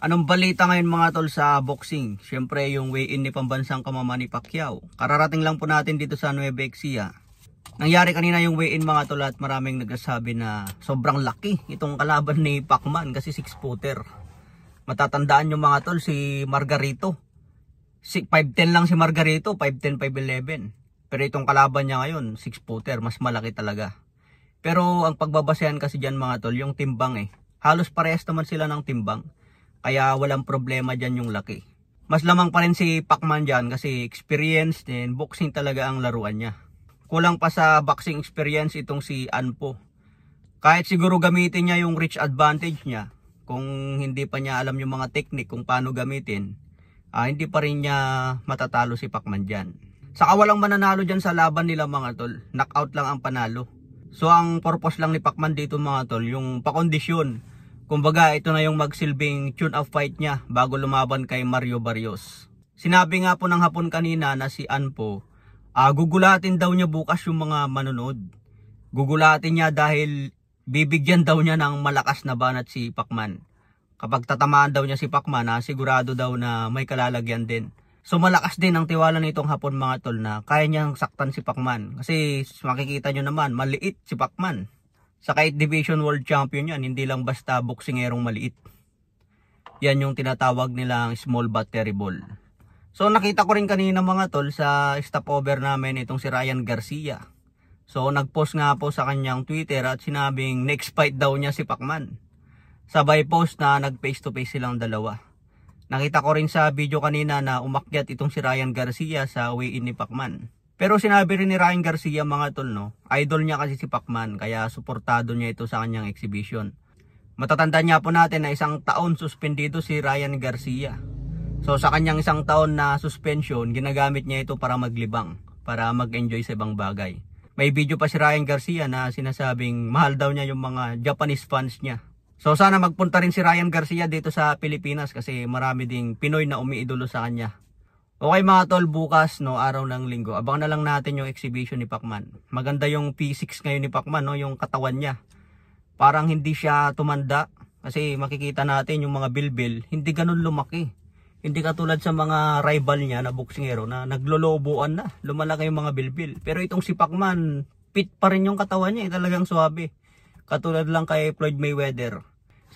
Anong balita ngayon mga tol sa boxing? Siyempre yung weigh-in ni pambansang kamama ni Pacquiao. Kararating lang po natin dito sa Nueva Ecija. Nangyari kanina yung weigh-in mga tol at maraming nagsasabi na sobrang laki itong kalaban ni Pacman kasi 6-footer. Matatandaan nyo mga tol si Margarito. 5'10 lang si Margarito, 5'10, 5'11. Pero itong kalaban niya ngayon, 6-footer, mas malaki talaga. Pero ang pagbabasehan kasi dyan mga tol, yung timbang eh. Halos parehas naman sila ng timbang kaya walang problema dyan yung laki. Mas lamang pa rin si Pacman dyan kasi experienced din. boxing talaga ang laruan niya. Kulang pa sa boxing experience itong si Anpo. Kahit siguro gamitin niya yung reach advantage niya, kung hindi pa niya alam yung mga technique kung paano gamitin, ah, hindi pa rin niya matatalo si Pacman dyan. Saka walang mananalo dyan sa laban nila mga tol. Knockout lang ang panalo. So ang purpose lang ni Pacman dito mga tol, yung pakondisyon Kumbaga ito na yung magsilbing tune up fight niya bago lumaban kay Mario Barrios. Sinabi nga po ng hapon kanina na si Anpo, uh, gugulatin daw niya bukas yung mga manonood. Gugulatin niya dahil bibigyan daw niya ng malakas na banat si Pacman. Kapag tatamaan daw niya si Pacman, ha, ah, sigurado daw na may kalalagyan din. So malakas din ang tiwala nitong hapon mga tol na kaya niyang saktan si Pacman. Kasi makikita nyo naman, maliit si Pacman. Sa kahit division world champion yan, hindi lang basta boksingerong maliit. Yan yung tinatawag nilang small but terrible. So nakita ko rin kanina mga tol sa stopover namin itong si Ryan Garcia. So nagpost nga po sa kanyang Twitter at sinabing next fight daw niya si Pacman. Sabay post na nag face to face silang dalawa. Nakita ko rin sa video kanina na umakyat itong si Ryan Garcia sa way in ni Pacman. Pero sinabi rin ni Ryan Garcia mga tol no, idol niya kasi si Pacman kaya suportado niya ito sa kanyang exhibition. Matatanda niya po natin na isang taon suspendido si Ryan Garcia. So sa kanyang isang taon na suspension, ginagamit niya ito para maglibang, para mag-enjoy sa ibang bagay. May video pa si Ryan Garcia na sinasabing mahal daw niya yung mga Japanese fans niya. So sana magpunta rin si Ryan Garcia dito sa Pilipinas kasi marami ding Pinoy na umiidolo sa kanya. Okay mga tol, bukas no, araw ng linggo. Abangan na lang natin yung exhibition ni Pacman. Maganda yung p ngayon ni Pacman, no, yung katawan niya. Parang hindi siya tumanda kasi makikita natin yung mga bilbil, hindi ganun lumaki. Hindi katulad sa mga rival niya na boksingero na naglolobuan na, lumalaki yung mga bilbil. Pero itong si Pacman, fit pa rin yung katawan niya, eh, talagang swabe. Katulad lang kay Floyd Mayweather.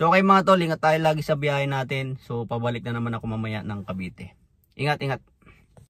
So okay mga tol, ingat tayo lagi sa biyahe natin. So pabalik na naman ako mamaya ng Cavite. Ingat, ingat.